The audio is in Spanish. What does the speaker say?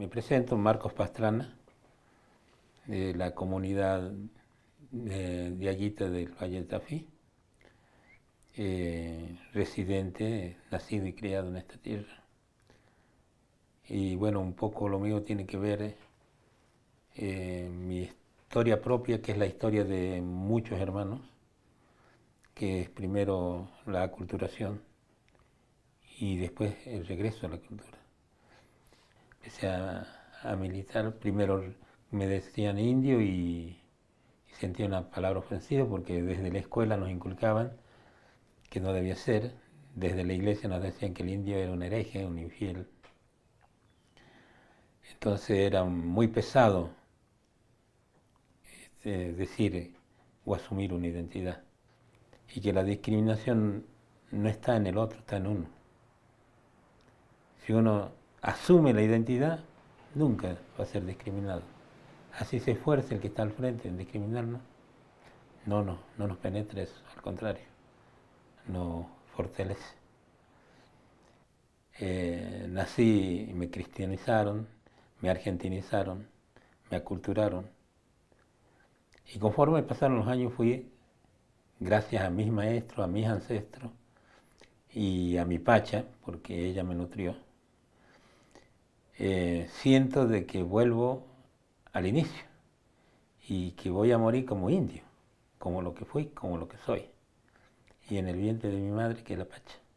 Me presento, Marcos Pastrana, de la comunidad de, de del Valle de Tafí, eh, residente, nacido y criado en esta tierra. Y bueno, un poco lo mío tiene que ver eh, eh, mi historia propia, que es la historia de muchos hermanos, que es primero la aculturación y después el regreso a la cultura a, militar, primero me decían indio y, sentía una palabra ofensiva porque desde la escuela nos inculcaban que no debía ser, desde la iglesia nos decían que el indio era un hereje, un infiel. Entonces era muy pesado este, decir o asumir una identidad y que la discriminación no está en el otro, está en uno. Si uno asume la identidad, nunca va a ser discriminado. Así se esfuerza el que está al frente en discriminarnos. No, no, no nos penetra eso, al contrario, nos fortalece. Eh, nací y me cristianizaron, me argentinizaron, me aculturaron. Y conforme pasaron los años fui, gracias a mis maestros, a mis ancestros y a mi pacha, porque ella me nutrió, eh, siento de que vuelvo al inicio y que voy a morir como indio, como lo que fui, como lo que soy, y en el vientre de mi madre que es la Pacha.